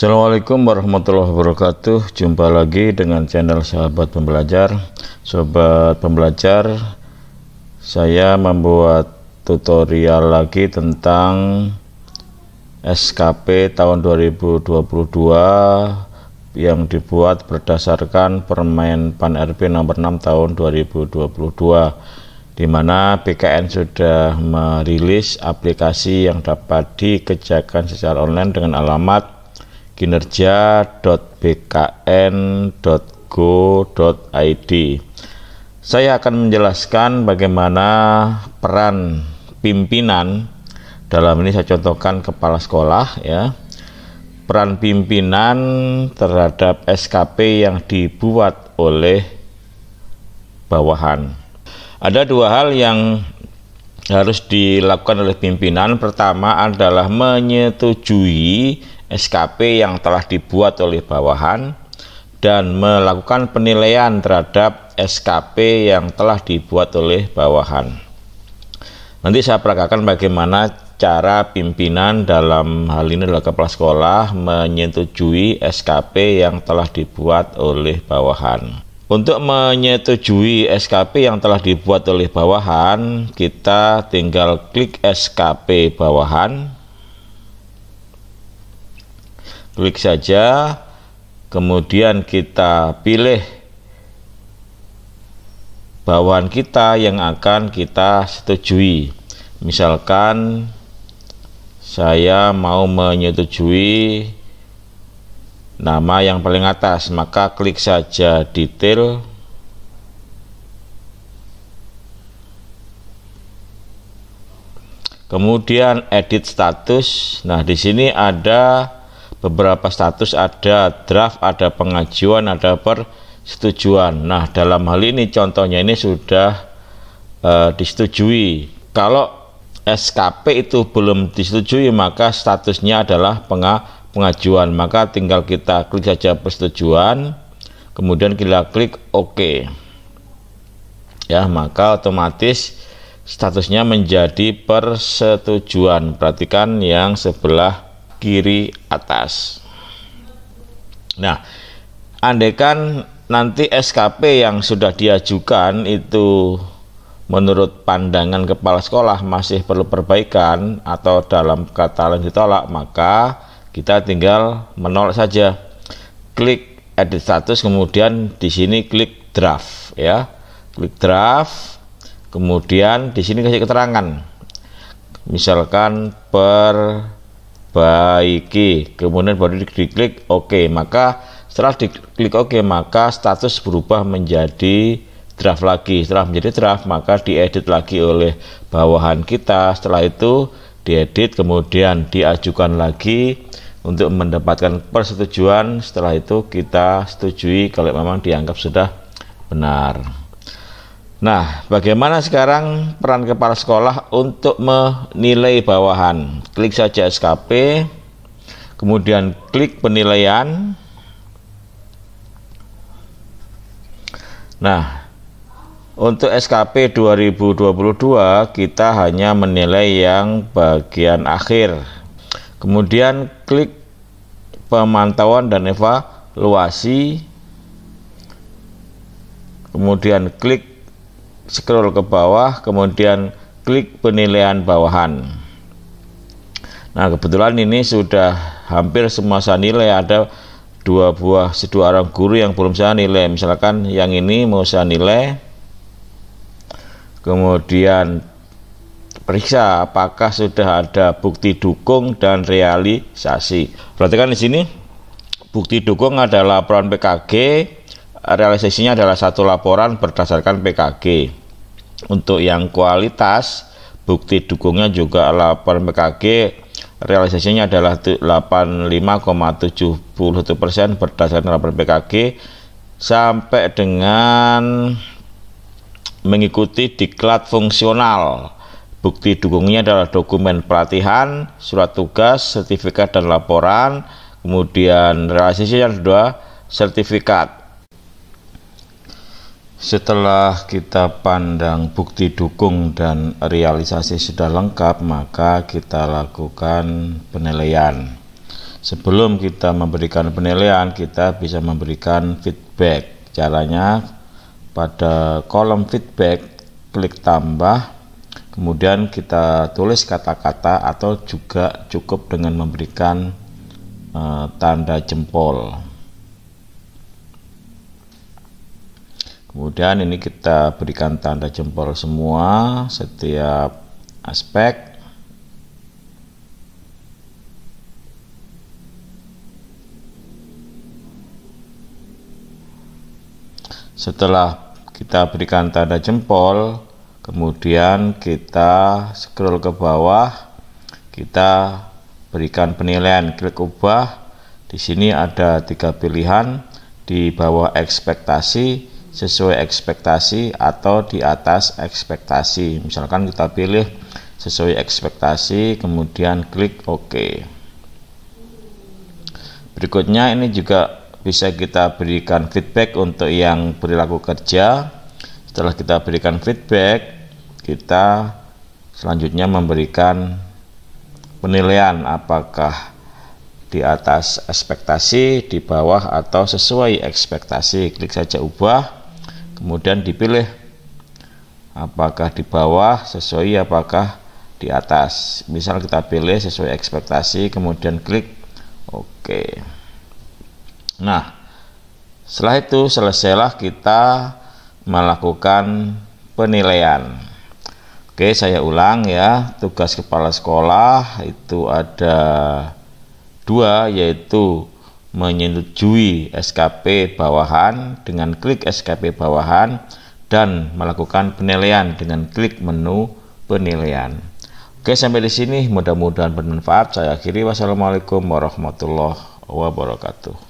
Assalamualaikum warahmatullahi wabarakatuh Jumpa lagi dengan channel sahabat pembelajar Sobat pembelajar Saya membuat tutorial lagi tentang SKP tahun 2022 yang dibuat berdasarkan Permen Pan RB nomor 6 tahun 2022 di mana BKN sudah merilis aplikasi yang dapat dikerjakan secara online dengan alamat kinerja.bkn.go.id. Saya akan menjelaskan bagaimana peran pimpinan dalam ini saya contohkan kepala sekolah ya. Peran pimpinan terhadap SKP yang dibuat oleh bawahan. Ada dua hal yang harus dilakukan oleh pimpinan. Pertama adalah menyetujui SKP yang telah dibuat oleh bawahan dan melakukan penilaian terhadap SKP yang telah dibuat oleh bawahan. Nanti saya peragakan bagaimana cara pimpinan dalam hal ini adalah kepala sekolah menyetujui SKP yang telah dibuat oleh bawahan. Untuk menyetujui SKP yang telah dibuat oleh bawahan, kita tinggal klik SKP bawahan, klik saja kemudian kita pilih bawaan kita yang akan kita setujui misalkan saya mau menyetujui nama yang paling atas maka klik saja detail kemudian edit status nah di sini ada beberapa status ada draft, ada pengajuan, ada persetujuan. Nah, dalam hal ini contohnya ini sudah uh, disetujui. Kalau SKP itu belum disetujui, maka statusnya adalah penga pengajuan. Maka tinggal kita klik saja persetujuan, kemudian kita klik OK. Ya, maka otomatis statusnya menjadi persetujuan. Perhatikan yang sebelah kiri atas. Nah, andaikan nanti SKP yang sudah diajukan itu menurut pandangan kepala sekolah masih perlu perbaikan atau dalam kata lain ditolak, maka kita tinggal menolak saja. Klik edit status kemudian di sini klik draft ya. Klik draft kemudian di sini kasih keterangan. Misalkan per perbaiki kemudian baru diklik oke OK. maka setelah diklik oke OK, maka status berubah menjadi draft lagi setelah menjadi draft maka diedit lagi oleh bawahan kita setelah itu diedit kemudian diajukan lagi untuk mendapatkan persetujuan setelah itu kita setujui kalau memang dianggap sudah benar Nah, bagaimana sekarang peran kepala sekolah untuk menilai bawahan? Klik saja SKP, kemudian klik penilaian. Nah, untuk SKP 2022 kita hanya menilai yang bagian akhir. Kemudian klik pemantauan dan evaluasi. Kemudian klik scroll ke bawah, kemudian klik penilaian bawahan. Nah, kebetulan ini sudah hampir semua saya nilai ada dua buah sedua orang guru yang belum saya nilai. Misalkan yang ini mau saya nilai. Kemudian periksa apakah sudah ada bukti dukung dan realisasi. Perhatikan di sini bukti dukung adalah laporan PKG, realisasinya adalah satu laporan berdasarkan PKG untuk yang kualitas bukti dukungnya juga laporan PKG realisasinya adalah 85,71 persen berdasarkan laporan PKG sampai dengan mengikuti diklat fungsional bukti dukungnya adalah dokumen pelatihan surat tugas sertifikat dan laporan kemudian realisasinya adalah sertifikat setelah kita pandang bukti dukung dan realisasi sudah lengkap, maka kita lakukan penilaian. Sebelum kita memberikan penilaian, kita bisa memberikan feedback. Caranya pada kolom feedback klik tambah, kemudian kita tulis kata-kata atau juga cukup dengan memberikan uh, tanda jempol. kemudian ini kita berikan tanda jempol semua setiap aspek setelah kita berikan tanda jempol kemudian kita scroll ke bawah kita berikan penilaian klik ubah di sini ada tiga pilihan di bawah ekspektasi sesuai ekspektasi atau di atas ekspektasi. Misalkan kita pilih sesuai ekspektasi, kemudian klik OK. Berikutnya ini juga bisa kita berikan feedback untuk yang perilaku kerja. Setelah kita berikan feedback, kita selanjutnya memberikan penilaian apakah di atas ekspektasi, di bawah atau sesuai ekspektasi. Klik saja ubah kemudian dipilih apakah di bawah sesuai apakah di atas misal kita pilih sesuai ekspektasi kemudian klik OK nah setelah itu selesailah kita melakukan penilaian Oke saya ulang ya tugas kepala sekolah itu ada dua yaitu menyetujui SKP bawahan dengan klik SKP bawahan dan melakukan penilaian dengan klik menu penilaian. Oke, sampai di sini mudah-mudahan bermanfaat. Saya akhiri wassalamualaikum warahmatullahi wabarakatuh.